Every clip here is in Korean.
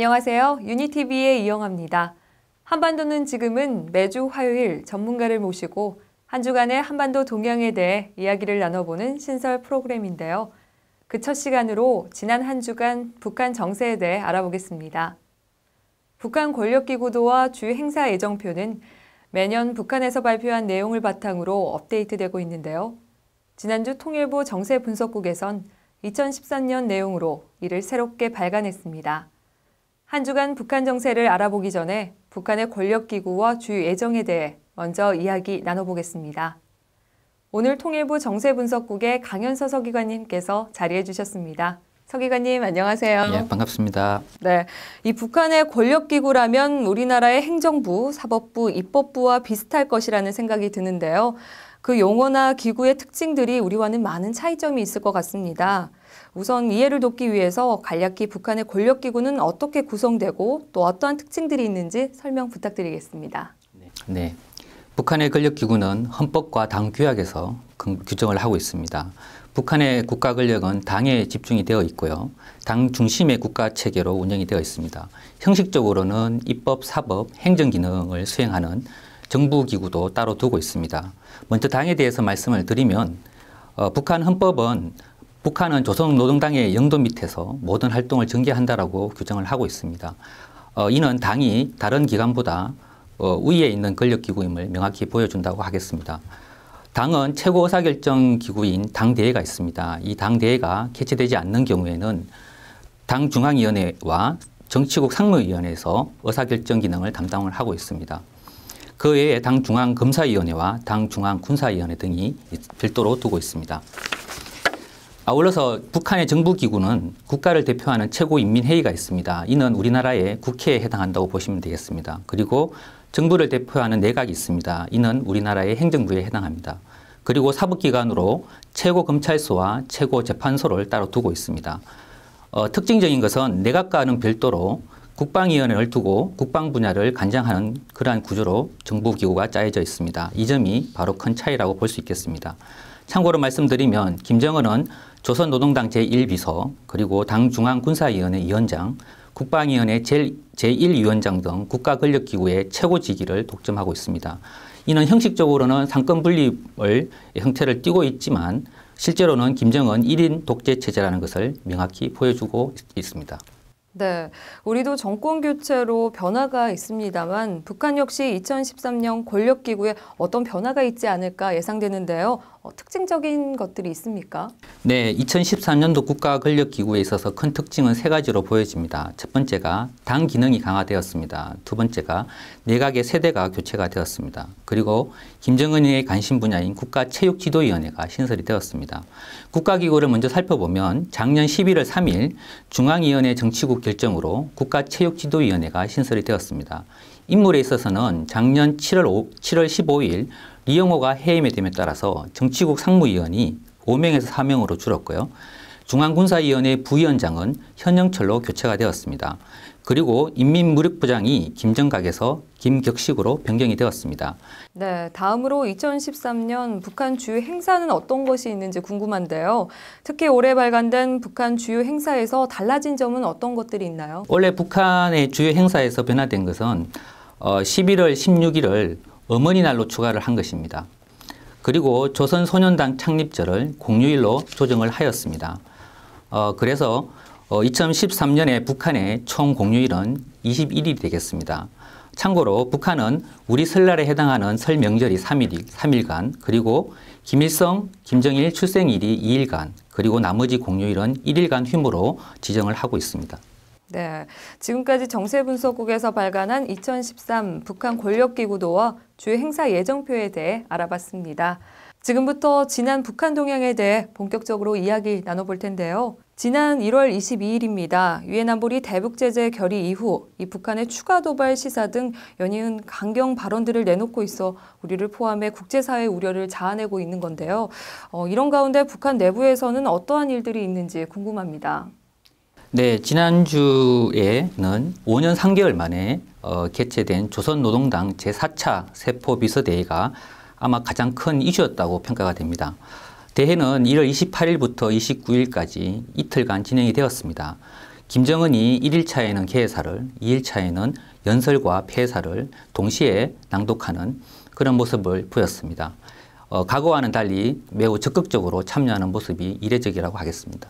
안녕하세요. 유니TV의 이영아입니다. 한반도는 지금은 매주 화요일 전문가를 모시고 한 주간의 한반도 동향에 대해 이야기를 나눠보는 신설 프로그램인데요. 그 첫 시간으로 지난 한 주간 북한 정세에 대해 알아보겠습니다. 북한 권력기구도와 주요 행사 예정표는 매년 북한에서 발표한 내용을 바탕으로 업데이트되고 있는데요. 지난주 통일부 정세 분석국에선 2013년 내용으로 이를 새롭게 발간했습니다. 한 주간 북한 정세를 알아보기 전에 북한의 권력기구와 주요 예정에 대해 먼저 이야기 나눠보겠습니다. 오늘 통일부 정세분석국의 강현서 서기관님께서 자리해 주셨습니다. 서기관님 안녕하세요. 예, 반갑습니다. 네, 이 북한의 권력기구라면 우리나라의 행정부, 사법부, 입법부와 비슷할 것이라는 생각이 드는데요. 그 용어나 기구의 특징들이 우리와는 많은 차이점이 있을 것 같습니다. 우선 이해를 돕기 위해서 간략히 북한의 권력기구는 어떻게 구성되고 또 어떠한 특징들이 있는지 설명 부탁드리겠습니다. 네. 북한의 권력기구는 헌법과 당 규약에서 규정을 하고 있습니다. 북한의 국가 권력은 당에 집중이 되어 있고요. 당 중심의 국가 체계로 운영이 되어 있습니다. 형식적으로는 입법, 사법, 행정 기능을 수행하는 정부기구도 따로 두고 있습니다. 먼저 당에 대해서 말씀을 드리면 어, 북한 헌법은 북한은 조선노동당의 영도 밑에서 모든 활동을 전개한다라고 규정을 하고 있습니다. 어, 이는 당이 다른 기관보다 어, 위에 있는 권력기구임을 명확히 보여준다고 하겠습니다. 당은 최고 의사결정기구인 당대회가 있습니다. 이 당대회가 개최되지 않는 경우에는 당중앙위원회와 정치국 상무위원회에서 의사결정 기능을 담당을 하고 있습니다. 그 외에 당 중앙검사위원회와 당 중앙군사위원회 등이 별도로 두고 있습니다. 아울러서 북한의 정부기구는 국가를 대표하는 최고인민회의가 있습니다. 이는 우리나라의 국회에 해당한다고 보시면 되겠습니다. 그리고 정부를 대표하는 내각이 있습니다. 이는 우리나라의 행정부에 해당합니다. 그리고 사법기관으로 최고검찰소와 최고재판소를 따로 두고 있습니다. 어, 특징적인 것은 내각과는 별도로 국방위원회 를 두고 국방 분야를 관장하는 그러한 구조로 정부기구가 짜여져 있습니다. 이 점이 바로 큰 차이라고 볼 수 있겠습니다. 참고로 말씀드리면 김정은은 조선노동당 제1비서 그리고 당중앙군사위원회 위원장 국방위원회 제1위원장 등 국가권력기구의 최고직위를 독점하고 있습니다. 이는 형식적으로는 상권 분립을 형태를 띠고 있지만 실제로는 김정은 1인 독재체제라는 것을 명확히 보여주고 있습니다. 네, 우리도 정권 교체로 변화가 있습니다만 북한 역시 2013년 권력기구에 어떤 변화가 있지 않을까 예상되는데요. 어, 특징적인 것들이 있습니까? 네, 2013년도 국가권력기구에 있어서 큰 특징은 세 가지로 보여집니다. 첫 번째가 당 기능이 강화되었습니다. 두 번째가 내각의 세대가 교체가 되었습니다. 그리고 김정은의 관심 분야인 국가체육지도위원회가 신설이 되었습니다. 국가기구를 먼저 살펴보면 작년 11월 3일 중앙위원회 정치국 결정으로 국가체육지도위원회가 신설이 되었습니다. 인물에 있어서는 작년 7월, 5, 7월 15일 이영호가 해임에 됨에 따라서 정치국 상무위원이 5명에서 4명으로 줄었고요. 중앙군사위원회 부위원장은 현영철로 교체가 되었습니다. 그리고 인민무력부장이 김정각에서 김격식으로 변경이 되었습니다. 네, 다음으로 2013년 북한 주요 행사는 어떤 것이 있는지 궁금한데요. 특히 올해 발간된 북한 주요 행사에서 달라진 점은 어떤 것들이 있나요? 원래 북한의 주요 행사에서 변화된 것은 어, 11월 16일을 어머니 날로 추가를 한 것입니다. 그리고 조선소년당 창립절을 공휴일로 조정을 하였습니다. 어, 그래서 어, 2013년에 북한의 총 공휴일은 21일이 되겠습니다. 참고로 북한은 우리 설날에 해당하는 설 명절이 3일, 3일간, 그리고 김일성, 김정일 출생일이 2일간, 그리고 나머지 공휴일은 1일간 휴무로 지정을 하고 있습니다. 네. 지금까지 정세분석국에서 발간한 2013 북한 권력기구 도와주요 행사 예정표에 대해 알아봤습니다. 지금부터 지난 북한 동향에 대해 본격적으로 이야기 나눠볼 텐데요. 지난 1월 22일입니다. 유엔 안보리 대북 제재 결의 이후 이 북한의 추가 도발 시사 등 연이은 강경 발언들을 내놓고 있어 우리를 포함해 국제사회 우려를 자아내고 있는 건데요. 어, 이런 가운데 북한 내부에서는 어떠한 일들이 있는지 궁금합니다. 네, 지난주에는 5년 3개월 만에 어, 개최된 조선노동당 제4차 세포비서대회가 아마 가장 큰 이슈였다고 평가가 됩니다. 대회는 1월 28일부터 29일까지 이틀간 진행이 되었습니다. 김정은이 1일차에는 개회사를, 2일차에는 연설과 폐사를 동시에 낭독하는 그런 모습을 보였습니다. 어, 과거와는 달리 매우 적극적으로 참여하는 모습이 이례적이라고 하겠습니다.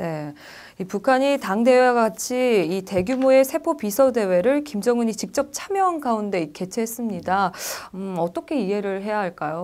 네. 이 북한이 당대회와 같이 이 대규모의 세포 비서대회를 김정은이 직접 참여한 가운데 개최했습니다. 음, 어떻게 이해를 해야 할까요?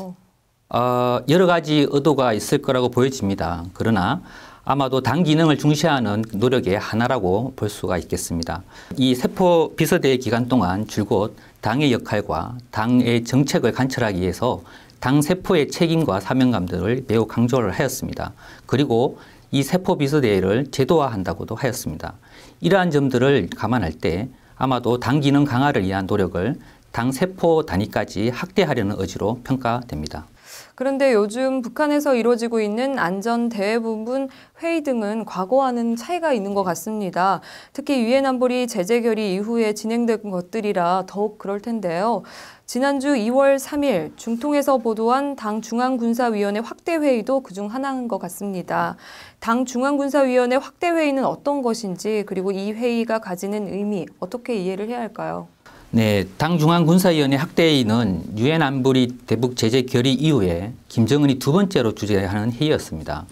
어, 여러 가지 의도가 있을 거라고 보여집니다. 그러나 아마도 당 기능을 중시하는 노력의 하나라고 볼 수가 있겠습니다. 이 세포 비서대회 기간 동안 줄곧 당의 역할과 당의 정책을 관철하기 위해서 당 세포의 책임과 사명감들을 매우 강조를 하였습니다. 그리고 이 세포 비서대회를 제도화한다고도 하였습니다. 이러한 점들을 감안할 때 아마도 당 기능 강화를 위한 노력을 당 세포 단위까지 확대하려는 의지로 평가됩니다. 그런데 요즘 북한에서 이루어지고 있는 안전 대외 부분 회의 등은 과거와는 차이가 있는 것 같습니다. 특히 유엔 안보리 제재 결의 이후에 진행된 것들이라 더욱 그럴 텐데요. 지난주 2월 3일 중통에서 보도한 당 중앙군사위원회 확대회의도 그 중 하나인 것 같습니다. 당 중앙군사위원회 확대회의는 어떤 것인지 그리고 이 회의가 가지는 의미 어떻게 이해를 해야 할까요? 네, 당 중앙군사위원회 확대회의는 유엔 안보리 대북 제재 결의 이후에 김정은이 두 번째로 주재하는 회의였습니다.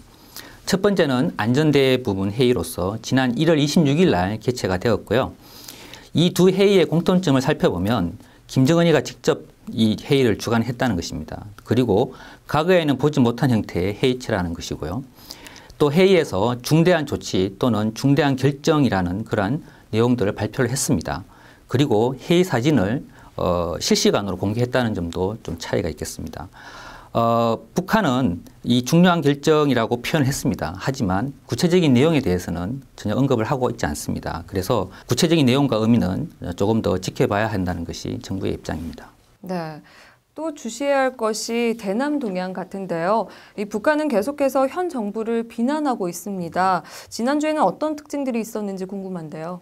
첫 번째는 안전대회 부분 회의로서 지난 1월 26일 날 개최가 되었고요. 이 두 회의의 공통점을 살펴보면 김정은이가 직접 이 회의를 주관했다는 것입니다. 그리고 과거에는 보지 못한 형태의 회의체라는 것이고요. 또 회의에서 중대한 조치 또는 중대한 결정이라는 그러 내용들을 발표를 했습니다. 그리고 회의 사진을 어, 실시간으로 공개했다는 점도 좀 차이가 있겠습니다. 어, 북한은 이 중요한 결정이라고 표현을 했습니다. 하지만 구체적인 내용에 대해서는 전혀 언급을 하고 있지 않습니다. 그래서 구체적인 내용과 의미는 조금 더 지켜봐야 한다는 것이 정부의 입장입니다. 네. 또 주시해야 할 것이 대남 동향 같은데요. 이 북한은 계속해서 현 정부를 비난하고 있습니다. 지난주에는 어떤 특징들이 있었는지 궁금한데요.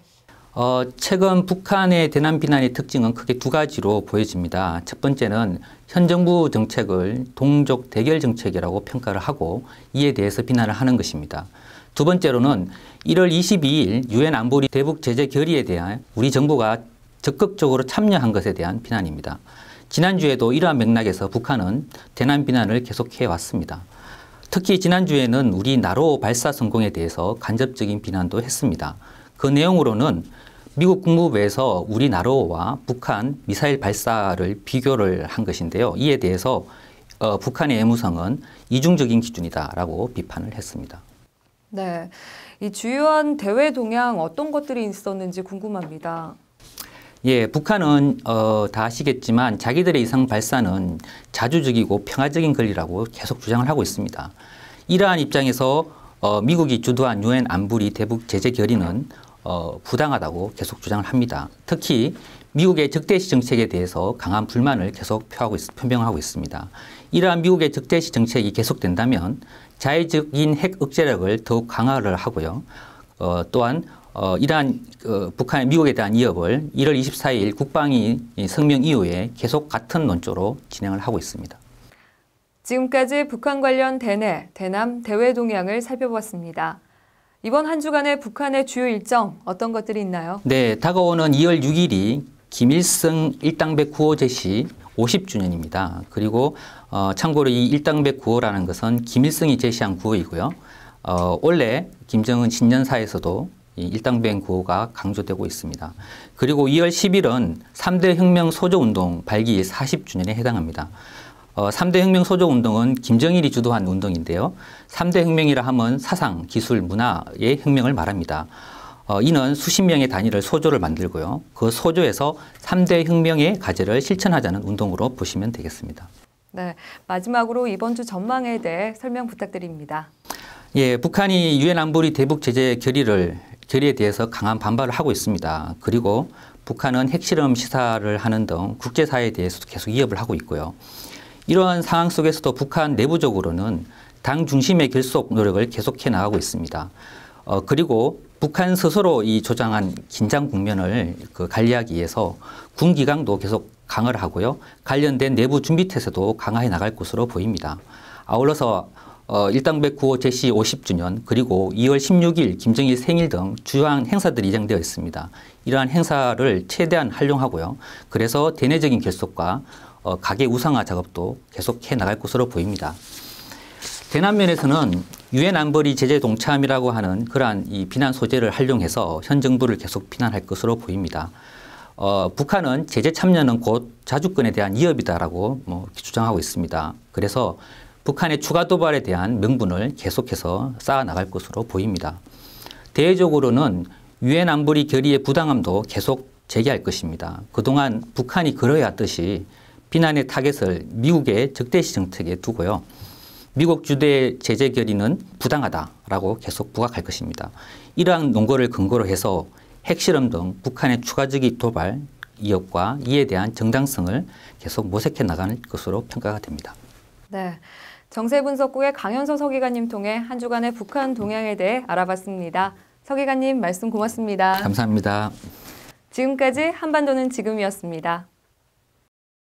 어, 최근 북한의 대남 비난의 특징은 크게 두 가지로 보여집니다. 첫 번째는 현 정부 정책을 동족 대결 정책이라고 평가를 하고 이에 대해서 비난을 하는 것입니다. 두 번째로는 1월 22일 유엔 안보리 대북 제재 결의에 대한 우리 정부가 적극적으로 참여한 것에 대한 비난입니다. 지난주에도 이러한 맥락에서 북한은 대남 비난을 계속해 왔습니다. 특히 지난주에는 우리 나로 발사 성공에 대해서 간접적인 비난도 했습니다. 그 내용으로는 미국 국무부에서 우리나라와 북한 미사일 발사를 비교를 한 것인데요. 이에 대해서 어, 북한의 애무성은 이중적인 기준이다라고 비판을 했습니다. 네. 이 주요한 대외 동향 어떤 것들이 있었는지 궁금합니다. 예, 북한은 어, 다 아시겠지만 자기들의 이상 발사는 자주적이고 평화적인 권리라고 계속 주장을 하고 있습니다. 이러한 입장에서 어, 미국이 주도한 유엔 안보리 대북 제재 결의는 어, 부당하다고 계속 주장을 합니다. 특히 미국의 적대시 정책에 대해서 강한 불만을 계속 표하고 있, 표명하고 있습니다. 이러한 미국의 적대시 정책이 계속된다면 자의적인 핵 억제력을 더욱 강화를 하고요. 어, 또한 어, 이러한 어, 북한의 미국에 대한 위협을 1월 24일 국방위 성명 이후에 계속 같은 논조로 진행을 하고 있습니다. 지금까지 북한 관련 대내, 대남, 대외 동향을 살펴보았습니다. 이번 한 주간의 북한의 주요 일정 어떤 것들이 있나요? 네, 다가오는 2월 6일이 김일성 일당백구호 제시 50주년입니다. 그리고 어, 참고로 이 일당백구호라는 것은 김일성이 제시한 구호이고요. 어, 원래 김정은 신년사에서도 일당백 구호가 강조되고 있습니다. 그리고 2월 10일은 3대 혁명 소조운동 발기 40주년에 해당합니다. 어, 3대 혁명 소조 운동은 김정일이 주도한 운동인데요. 3대 혁명이라 하면 사상, 기술, 문화의 혁명을 말합니다. 어, 이는 수십 명의 단위를 소조를 만들고요. 그 소조에서 3대 혁명의 가제를 실천하자는 운동으로 보시면 되겠습니다. 네, 마지막으로 이번 주 전망에 대해 설명 부탁드립니다. 예, 북한이 유엔 안보리 대북 제재 결의를 결의에 대해서 강한 반발을 하고 있습니다. 그리고 북한은 핵실험 시사를 하는 등 국제사회에 대해서도 계속 위협을 하고 있고요. 이러한 상황 속에서도 북한 내부적으로는 당 중심의 결속 노력을 계속해 나가고 있습니다. 어, 그리고 북한 스스로 이 조장한 긴장 국면을 그 관리하기 위해서 군 기강도 계속 강화를 하고요. 관련된 내부 준비 태세도 강화해 나갈 것으로 보입니다. 아울러서 어, 일당백 9호 제시 50주년 그리고 2월 16일 김정일 생일 등 주요한 행사들이 예정되어 있습니다. 이러한 행사를 최대한 활용하고요. 그래서 대내적인 결속과 어, 가계 우상화 작업도 계속해 나갈 것으로 보입니다. 대남면에서는 유엔 안보리 제재 동참이라고 하는 그러한 이 비난 소재를 활용해서 현 정부를 계속 비난할 것으로 보입니다. 어, 북한은 제재 참여는 곧 자주권에 대한 위협이다라고 뭐 주장하고 있습니다. 그래서 북한의 추가 도발에 대한 명분을 계속해서 쌓아 나갈 것으로 보입니다. 대외적으로는 유엔 안보리 결의의 부당함도 계속 제기할 것입니다. 그동안 북한이 그러야 했이 비난의 타겟을 미국의 적대시 정책에 두고요. 미국 주대 제재 결의는 부당하다라고 계속 부각할 것입니다. 이러한 논거를 근거로 해서 핵실험 등 북한의 추가적인 도발, 위협과 이에 대한 정당성을 계속 모색해 나가는 것으로 평가가 됩니다. 네. 정세분석국의 강현서 서기관님 통해 한 주간의 북한 동향에 대해 알아봤습니다. 서기관님 말씀 고맙습니다. 감사합니다. 지금까지 한반도는 지금이었습니다.